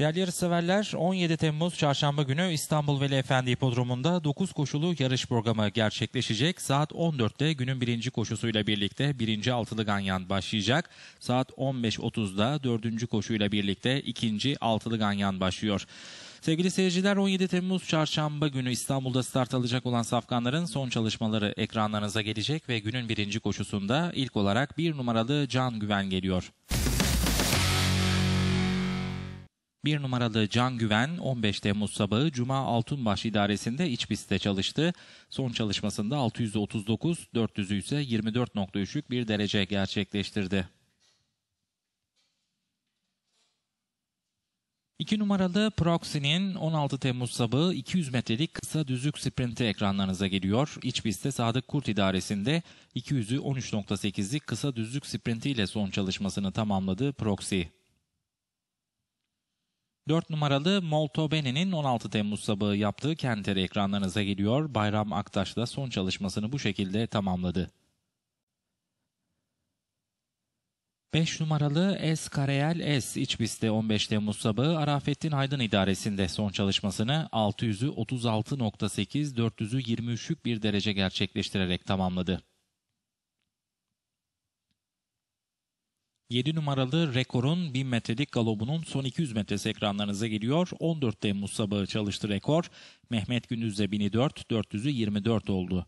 Değerli yarışseverler 17 Temmuz Çarşamba günü İstanbul Veli Efendi Hipodromu'nda 9 koşulu yarış programı gerçekleşecek. Saat 14'te günün birinci koşusuyla birlikte birinci altılı ganyan başlayacak. Saat 15.30'da dördüncü koşuyla birlikte ikinci altılı ganyan başlıyor. Sevgili seyirciler 17 Temmuz çarşamba günü İstanbul'da start alacak olan safkanların son çalışmaları ekranlarınıza gelecek ve günün birinci koşusunda ilk olarak bir numaralı Can Güven geliyor. Bir numaralı Can Güven 15 Temmuz sabahı Cuma Altunbaş idaresinde iç pistte çalıştı. Son çalışmasında 639, 400'ü ise 24.3'lük bir derece gerçekleştirdi. 2 numaralı Proxy'nin 16 Temmuz sabahı 200 metrelik kısa düzük sprinti ekranlarınıza geliyor. İç pistte Sadık Kurt idaresinde 200'ü 13.8'lik kısa düzük sprintiyle son çalışmasını tamamladı Proxy. 4 numaralı Molto Beni'nin 16 Temmuz sabahı yaptığı Kenter ekranlarınıza geliyor. Bayram Aktaş da son çalışmasını bu şekilde tamamladı. 5 numaralı S. Kareyel S. iç pistte 15 Temmuz sabahı Arafettin Aydın idaresinde son çalışmasını 600'ü 36.8, 400'ü 23'lük bir derece gerçekleştirerek tamamladı. 7 numaralı rekorun 1000 metrelik galobunun son 200 metresi ekranlarınıza geliyor. 14 Temmuz sabahı çalıştı rekor. Mehmet Gündüz'de 1004, 400'ü 24 oldu.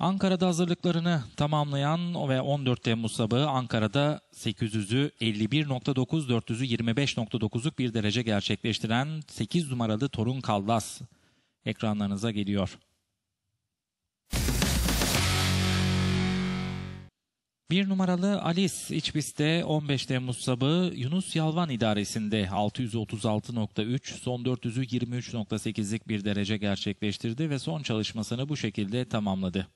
Ankara'da hazırlıklarını tamamlayan ve 14 Temmuz sabahı Ankara'da 800'ü 51.9, 400'ü 25.9'luk bir derece gerçekleştiren 8 numaralı Torun Kallas ekranlarınıza geliyor. Bir numaralı Alice İçbis'te 15 Temmuz sabahı Yunus Yalvan idaresinde 636.3 son 400'ü 23.8'lik bir derece gerçekleştirdi ve son çalışmasını bu şekilde tamamladı.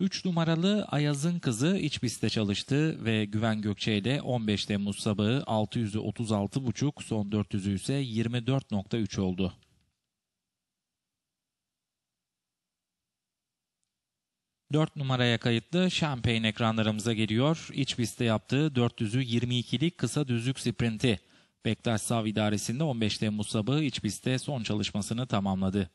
3 numaralı Ayaz'ın kızı İçbis'te çalıştı ve Güven Gökçe ile 15 Temmuz sabahı 636.5 son 400'ü ise 24.3 oldu. 4 numaraya kayıtlı Champagne ekranlarımıza geliyor. İç pistte yaptığı 400'ü 22'lik kısa düzlük sprinti. Bektaş Sav idaresinde 15 Temmuz sabahı iç pistte son çalışmasını tamamladı.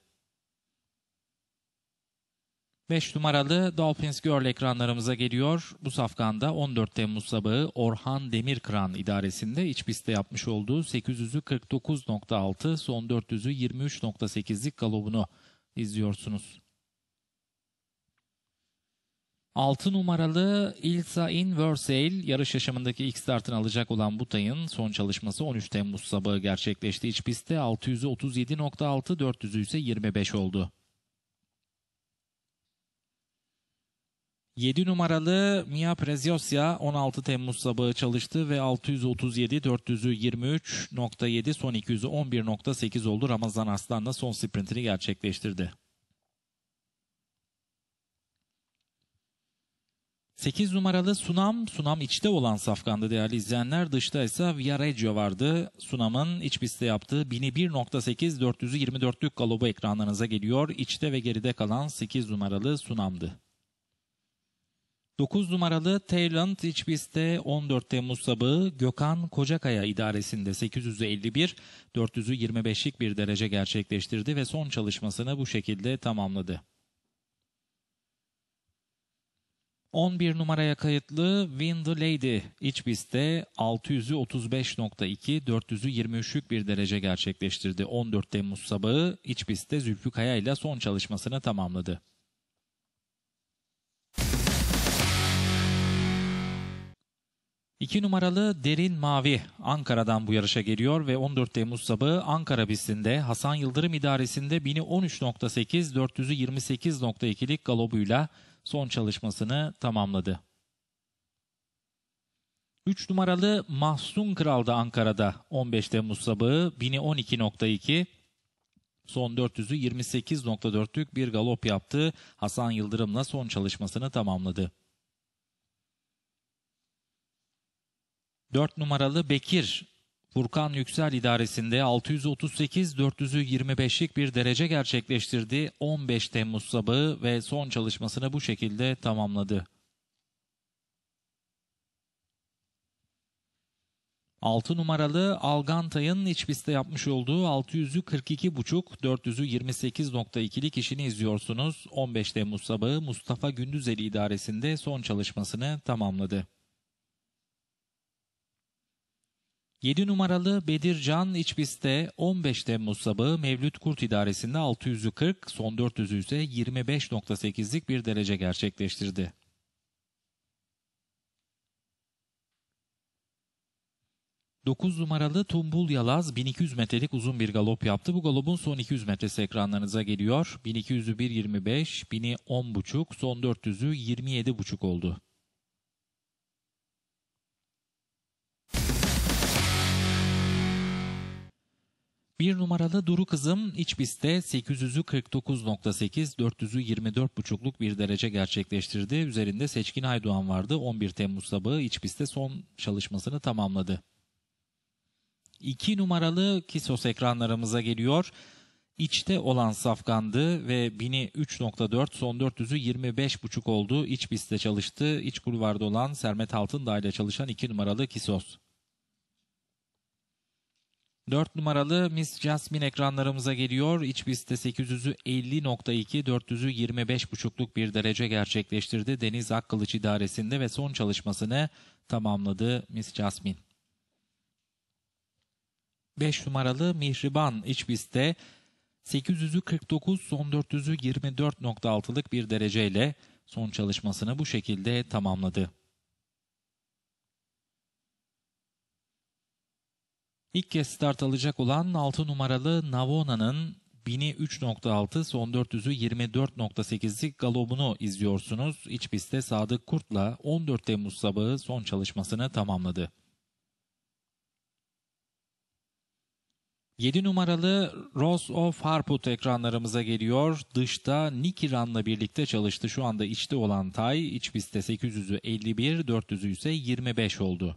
5 numaralı Dolphins Girl ekranlarımıza geliyor. Bu safkanda 14 Temmuz sabahı Orhan Demirkıran idaresinde iç pistte yapmış olduğu 800'ü 49.6 son 400'ü 23.8'lik galobunu izliyorsunuz. 6 numaralı Ilsa Inversail yarış yaşamındaki ilk startını alacak olan Butay'ın son çalışması 13 Temmuz sabahı gerçekleşti. İç pistte 637.6, 400'ü ise 25 oldu. 7 numaralı Mia Preziosya 16 Temmuz sabahı çalıştı ve 637 400'ü 23.7 son 211.8 oldu. Ramazan Aslan'la son sprintini gerçekleştirdi. 8 numaralı Sunam, Sunam içte olan safkandı değerli izleyenler. Dışta ise Viareggio vardı. Sunam'ın iç pistte yaptığı 1001.8 424'lük galobu ekranlarınıza geliyor. İçte ve geride kalan 8 numaralı Sunam'dı. 9 numaralı Tayland iç pistte 14 Temmuz sabahı Gökhan Kocakaya idaresinde 851 425'lik bir derece gerçekleştirdi ve son çalışmasını bu şekilde tamamladı. 11 numaraya kayıtlı Wind Lady iç pistte 600'ü 400'ü 23'lük bir derece gerçekleştirdi. 14 Temmuz sabahı iç pistte Zülfü Kaya ile son çalışmasını tamamladı. İki numaralı Derin Mavi Ankara'dan bu yarışa geliyor ve 14 Temmuz sabahı Ankara pistinde Hasan Yıldırım idaresinde 1013.8 428.2'lik galobuyla son çalışmasını tamamladı. 3 numaralı Mahsun Kral da Ankara'da 15 Temmuz sabahı 1012.2 son 400'ü 28.4'lük bir galop yaptı. Hasan Yıldırım'la son çalışmasını tamamladı. 4 numaralı Bekir Furkan Yüksel idaresinde 638-425'lik bir derece gerçekleştirdi. 15 Temmuz sabahı ve son çalışmasını bu şekilde tamamladı. 6 numaralı Algantay'ın iç pistte yapmış olduğu 6425 42.5, 400'ü işini izliyorsunuz. 15 Temmuz sabahı Mustafa Gündüzeli idaresinde son çalışmasını tamamladı. 7 numaralı Bedir Can İçbis'te 15 Temmuz sabahı Mevlüt Kurt İdaresi'nde 600'ü 40, son 400'ü ise 25.8'lik bir derece gerçekleştirdi. Dokuz numaralı Tumbul Yalaz 1200 metrelik uzun bir galop yaptı. Bu galopun son 200 metresi ekranlarınıza geliyor. 1200'ü 1.25, 1000'i 10.5, son 400'ü 27.5 oldu. Bir numaralı Duru Kızım iç 849.8 800'ü bir derece gerçekleştirdi. Üzerinde Seçkin Aydoğan vardı. 11 Temmuz sabahı iç son çalışmasını tamamladı. İki numaralı Kisos ekranlarımıza geliyor. İçte olan Safgandı ve 1000'i 3.4 son 400'ü 25.5 oldu. İç çalıştı. İç kulvarda olan Sermet Altındağ ile çalışan 2 numaralı Kisos. 4 numaralı Miss Jasmine ekranlarımıza geliyor. İç pistte 800'ü 50.2, 400'ü bir derece gerçekleştirdi Deniz Akkılıç idaresinde ve son çalışmasını tamamladı Miss Jasmine. 5 numaralı Mihriban iç pistte 849, 49, son 400'ü bir dereceyle son çalışmasını bu şekilde tamamladı. İlk kez start alacak olan 6 numaralı Navona'nın 1003.6 son 400'ü 24.8'lik galobunu izliyorsunuz. İç pistte Sadık Kurt'la 14 Temmuz sabahı son çalışmasını tamamladı. 7 numaralı Rose of Harput ekranlarımıza geliyor. Dışta Nicky Nikiran'la birlikte çalıştı. Şu anda içte olan Tay, iç pistte 800'ü 400'ü ise 25 oldu.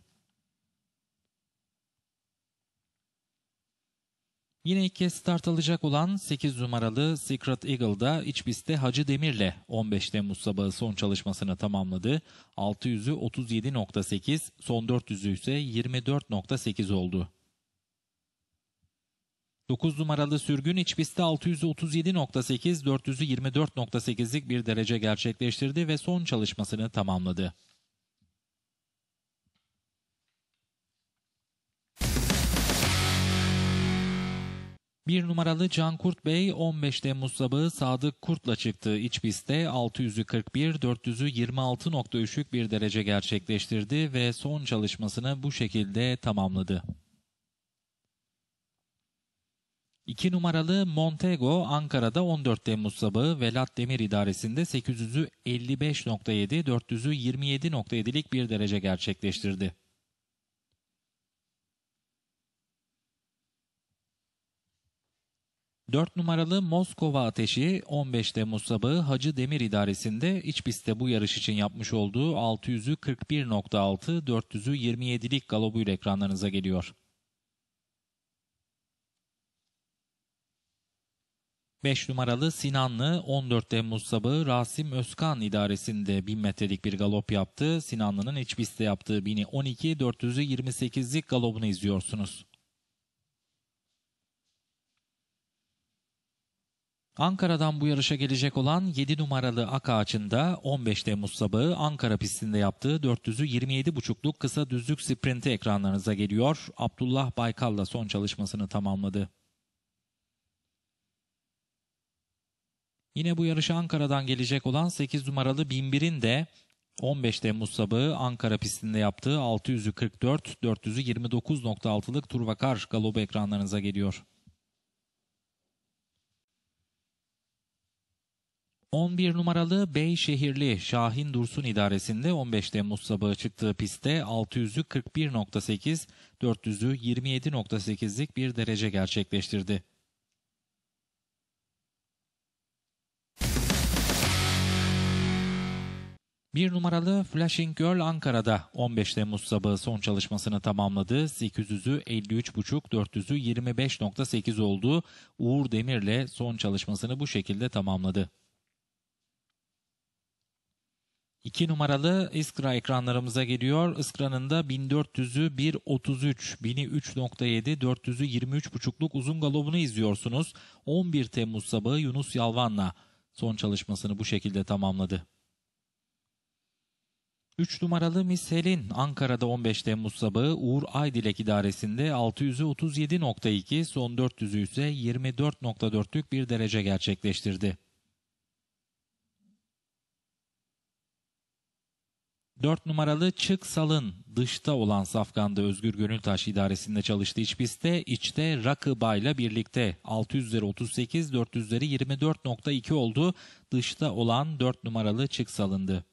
Yine ilk kez start alacak olan 8 numaralı Secret Eagle'da iç pistte Hacı Demir'le 15 Temmuz sabahı son çalışmasını tamamladı. 600'ü 37.8, son 400'ü ise 24.8 oldu. 9 numaralı sürgün iç pistte 637.8, 400'ü 24.8'lik bir derece gerçekleştirdi ve son çalışmasını tamamladı. Bir numaralı Can Kurt Bey 15 Temmuz sabahı Sadık Kurt'la çıktığı iç pistte 600'ü 41, 400'ü 26.3'lük bir derece gerçekleştirdi ve son çalışmasını bu şekilde tamamladı. 2 numaralı Montego Ankara'da 14 Temmuz sabahı Velat Demir İdaresi'nde 800'ü 55.7, 400'ü 27.7'lik bir derece gerçekleştirdi. 4 numaralı Moskova Ateşi 15 Temmuz sabahı Hacı Demir İdaresi'nde iç pistte bu yarış için yapmış olduğu 600'ü 41.6, 400'ü 27'lik galobuyla ekranlarınıza geliyor. 5 numaralı Sinanlı 14 Temmuz sabahı Rasim Özkan idaresinde 1000 metrelik bir galop yaptı. Sinanlı'nın iç pistte yaptığı 1012 428'lik galobunu izliyorsunuz. Ankara'dan bu yarışa gelecek olan 7 numaralı Ak Ağaç'ında 15 Temmuz sabahı Ankara pistinde yaptığı 400'ü 27,5'luk kısa düzlük sprinti ekranlarınıza geliyor. Abdullah Baykal da son çalışmasını tamamladı. Yine bu yarışa Ankara'dan gelecek olan 8 numaralı 1001'in de 15 Temmuz sabahı Ankara pistinde yaptığı 644 44, 400'ü Turvakar galobu ekranlarınıza geliyor. 11 numaralı Beyşehirli Şahin Dursun idaresinde 15 Temmuz sabahı çıktığı pistte 600'ü 41.8, 400'ü 27.8'lik bir derece gerçekleştirdi. Bir numaralı Flashing Girl Ankara'da 15 Temmuz sabahı son çalışmasını tamamladı. 800'ü 53.5, 400'ü 25.8 oldu. Uğur Demir'le son çalışmasını bu şekilde tamamladı. 2 numaralı Iskra ekranlarımıza geliyor. Iskra'nın da 1400'ü 1.33, 1003.7, 400'ü 23.5'luk uzun galobunu izliyorsunuz. 11 Temmuz sabahı Yunus Yalvan'la son çalışmasını bu şekilde tamamladı. 3 numaralı Miss Helin Ankara'da 15 Temmuz sabahı Uğur Aydilek idaresinde 600'ü 37.2, son 400'ü ise 24.4'lük bir derece gerçekleştirdi. 4 numaralı Çık Salın dışta olan safkanda Özgür Gönültaş idaresinde çalıştı İçbis'te. içte Rakı Bay'la birlikte 600 38 400 24.2 oldu. Dışta olan 4 numaralı Çık Salın'dı.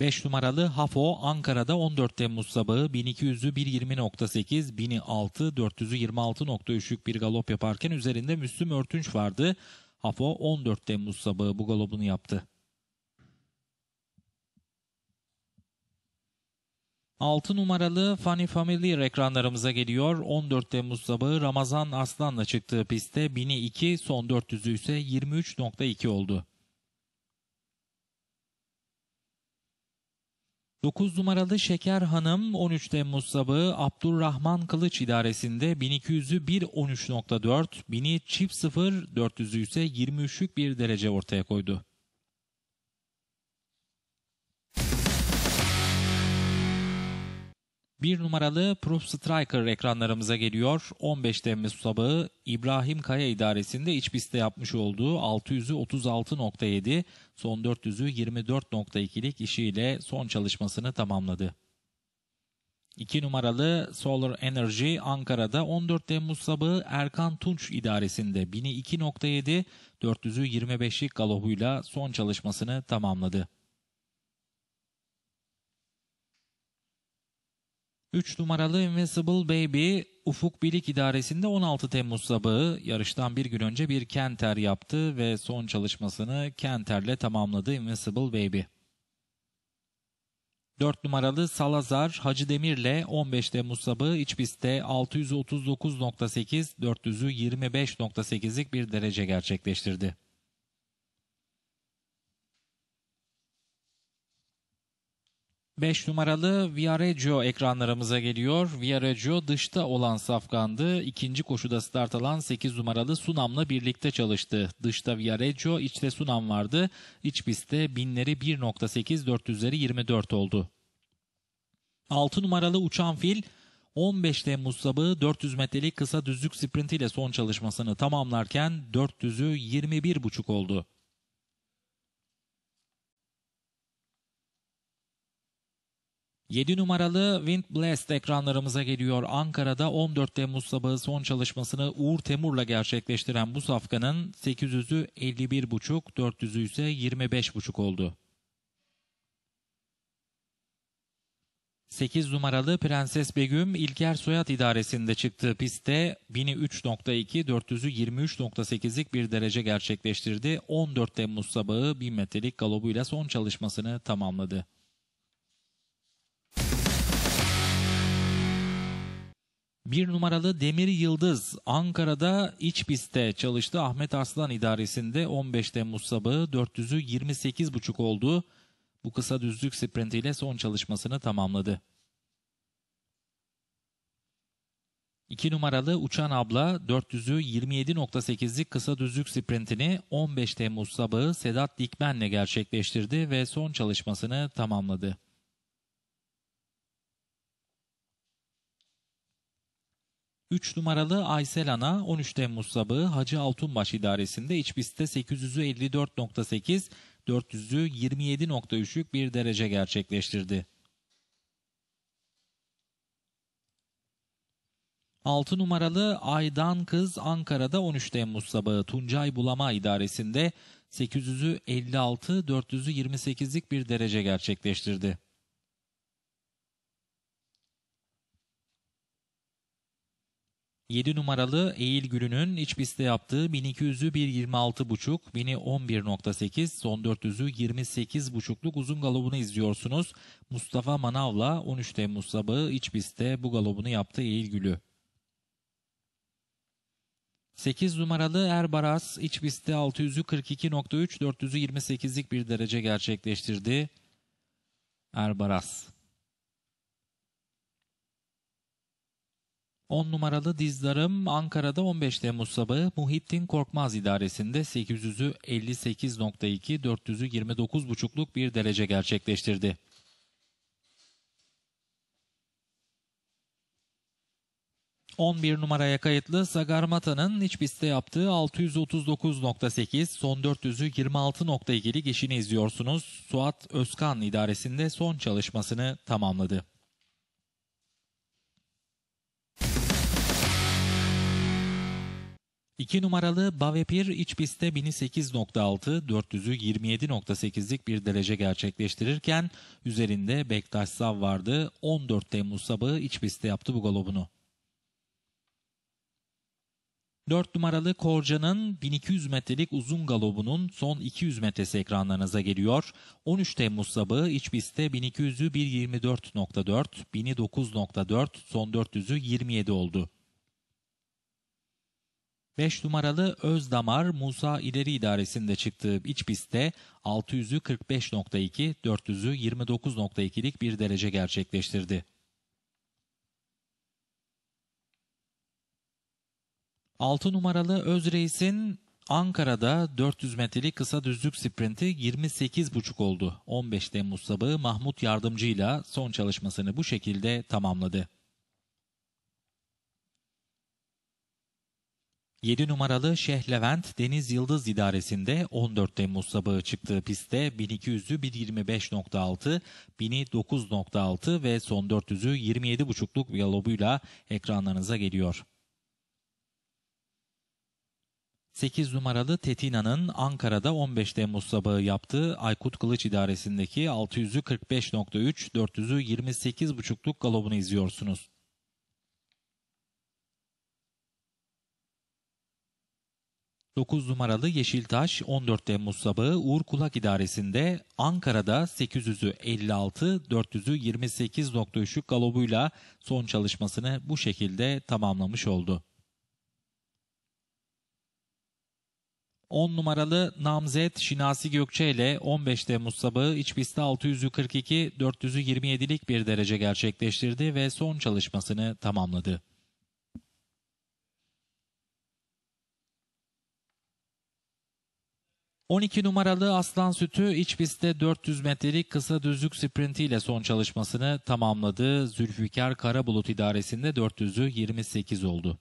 5 numaralı Hafo Ankara'da 14 Temmuz sabahı 1200'ü 120.8, 1000'i 6, 400'ü bir galop yaparken üzerinde Müslüm Örtünç vardı. Hafo 14 Temmuz sabahı bu galopunu yaptı. 6 numaralı Funny Family ekranlarımıza geliyor. 14 Temmuz sabahı Ramazan Aslan'la çıktığı pistte 1002, son 400'ü ise 23.2 oldu. 9 numaralı Şeker Hanım 13 Temmuz sabahı Abdurrahman Kılıç idaresinde 1200'ü 1.13.4, 1000'i çift 0, 400'ü ise 23'lük bir derece ortaya koydu. Bir numaralı Proof Striker ekranlarımıza geliyor. 15 Temmuz sabahı İbrahim Kaya idaresinde iç pistte yapmış olduğu 600'ü 36.7, son 400'ü 24.2'lik işiyle son çalışmasını tamamladı. 2 numaralı Solar Energy Ankara'da 14 Temmuz sabahı Erkan Tunç idaresinde 1002.7, 400'ü 25'lik galobuyla son çalışmasını tamamladı. 3 numaralı Invisible Baby Ufuk Bilik idaresinde 16 Temmuz sabahı yarıştan bir gün önce bir Kenter yaptı ve son çalışmasını Kenter'le tamamladı Invisible Baby. 4 numaralı Salazar Hacı Demir'le 15 Temmuz sabahı iç pistte 639.8 400'ü 25.8'lik bir derece gerçekleştirdi. 5 numaralı Viareggio ekranlarımıza geliyor. Viareggio dışta olan safkandı. İkinci koşuda start alan 8 numaralı Sunam'la birlikte çalıştı. Dışta Viareggio, içte Sunam vardı. İç pistte binleri 1.8, 400'leri 24 oldu. 6 numaralı Uçan Fil 15 Temmuz sabahı 400 metrelik kısa düzlük sprintiyle son çalışmasını tamamlarken 400'ü 21.5 oldu. 7 numaralı Wind Blast ekranlarımıza geliyor. Ankara'da 14 Temmuz sabahı son çalışmasını Uğur Temur'la gerçekleştiren bu safkanın 800'ü 51,5, 400'ü ise 25,5 oldu. 8 numaralı Prenses Begüm İlker Soyat idaresinde çıktığı pistte 1003.2 400'ü 23.8'lik bir derece gerçekleştirdi. 14 Temmuz sabahı 1000 metrelik galobuyla son çalışmasını tamamladı. Bir numaralı Demir Yıldız Ankara'da iç pistte çalıştı. Ahmet Arslan idaresinde 15 Temmuz sabahı 400'ü 28.5 oldu. Bu kısa düzlük sprintiyle son çalışmasını tamamladı. 2 numaralı Uçan Abla 400'ü 27.8'lik kısa düzlük sprintini 15 Temmuz sabahı Sedat Dikmen'le gerçekleştirdi ve son çalışmasını tamamladı. 3 numaralı Aysel Ana 13 Temmuz sabahı Hacı Altunbaş idaresinde iç pistte 854.8, 400'ü bir derece gerçekleştirdi. 6 numaralı Aydan Kız Ankara'da 13 Temmuz sabahı Tuncay Bulama İdaresi'nde 800'ü 56, bir derece gerçekleştirdi. 7 numaralı Eğil Gülü'nün iç pistte yaptığı 1200'ü 1.26.5, 1000'i 11.8, son 400'ü 28.5'luk uzun galobunu izliyorsunuz. Mustafa Manav'la 13 Temmuz sabahı iç pistte bu galobunu yaptı Eğil Gülü. 8 numaralı Erbaras iç pistte 600'ü 42.3, 400'ü bir derece gerçekleştirdi. Erbaras. 10 numaralı dizdarım Ankara'da 15 Temmuz sabahı Muhittin Korkmaz idaresinde 800'ü 58.2, 400'ü 29.5'luk bir derece gerçekleştirdi. bir numaraya kayıtlı Sagarmata'nın iç pistte yaptığı 639.8, son 400'ü 26.2'lik işini izliyorsunuz. Suat Özkan idaresinde son çalışmasını tamamladı. 2 numaralı Bavepir iç pistte 1008.6, 427.8'lik bir derece gerçekleştirirken üzerinde Bektaş Sav vardı. 14 Temmuz sabahı iç pistte yaptı bu galobunu. 4 numaralı Korca'nın 1200 metrelik uzun galobunun son 200 metresi ekranlarınıza geliyor. 13 Temmuz sabahı iç pistte 1200'ü 124.4, 1009.4, son 400'ü 27 oldu. 5 numaralı Özdamar Musa İleri İdaresi'nde çıktığı iç pistte 600'ü 45.2, 400'ü 29.2'lik bir derece gerçekleştirdi. 6 numaralı Özreis'in Ankara'da 400 metrelik kısa düzlük sprinti 28,5 oldu. 15 Temmuz sabahı Mahmut Yardımcı ile son çalışmasını bu şekilde tamamladı. 7 numaralı Şeh Levent Deniz Yıldız İdaresi'nde 14 Temmuz sabahı çıktığı pistte 1200'ü 125.6, 1000'i 9.6 ve son 400'ü 27.5'luk galobuyla ekranlarınıza geliyor. 8 numaralı Tetina'nın Ankara'da 15 Temmuz sabahı yaptığı Aykut Kılıç idaresindeki 600'ü 45.3, 400'ü 28.5'luk galobunu izliyorsunuz. 9 numaralı Yeşiltaş 14 Temmuz sabahı Uğur Kulak İdaresi'nde Ankara'da 800'ü 56, 400'ü 28.3'lük galobuyla son çalışmasını bu şekilde tamamlamış oldu. 10 numaralı Namzet Şinasi Gökçe ile 15 Temmuz sabahı iç pistte 642, 427'lik bir derece gerçekleştirdi ve son çalışmasını tamamladı. 12 numaralı Aslan Sütü iç pistte 400 metrelik kısa düzlük sprintiyle son çalışmasını tamamladı. Zülfikar Karabulut idaresinde 400'ü 28 oldu.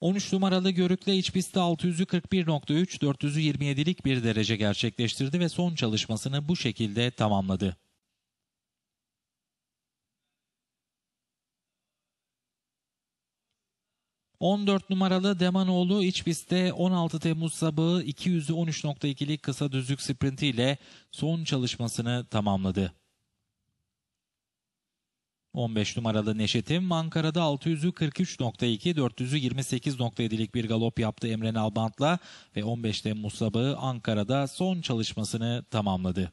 ...13 numaralı Görükle iç pistte 641.3, 427'lik bir derece gerçekleştirdi ve son çalışmasını bu şekilde tamamladı. 14 numaralı Demanoğlu iç pistte 16 Temmuz sabahı 213.2'lik kısa düzlük sprintiyle son çalışmasını tamamladı. 15 numaralı Neşetim Ankara'da 600'ü 43.2, 400'ü 28.7'lik bir galop yaptı Emre Nalbant'la ve 15 Temmuz sabahı Ankara'da son çalışmasını tamamladı.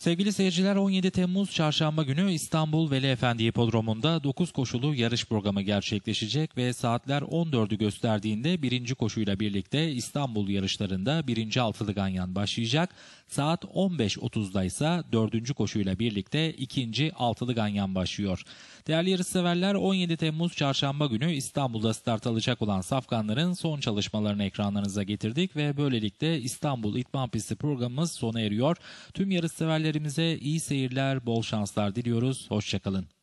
Sevgili seyirciler 17 Temmuz çarşamba günü İstanbul Veli Efendi Hipodromu'nda 9 koşulu yarış programı gerçekleşecek ve saatler 14'ü gösterdiğinde birinci koşuyla birlikte İstanbul yarışlarında birinci altılı ganyan başlayacak. Saat 15.30'da ise dördüncü koşuyla birlikte ikinci altılı ganyan başlıyor. Değerli yarışseverler 17 Temmuz çarşamba günü İstanbul'da start alacak olan safkanların son çalışmalarını ekranlarınıza getirdik ve böylelikle İstanbul İtman Pisti programımız sona eriyor. Tüm yarışseverler Haberlerimize iyi seyirler, bol şanslar diliyoruz. Hoşçakalın.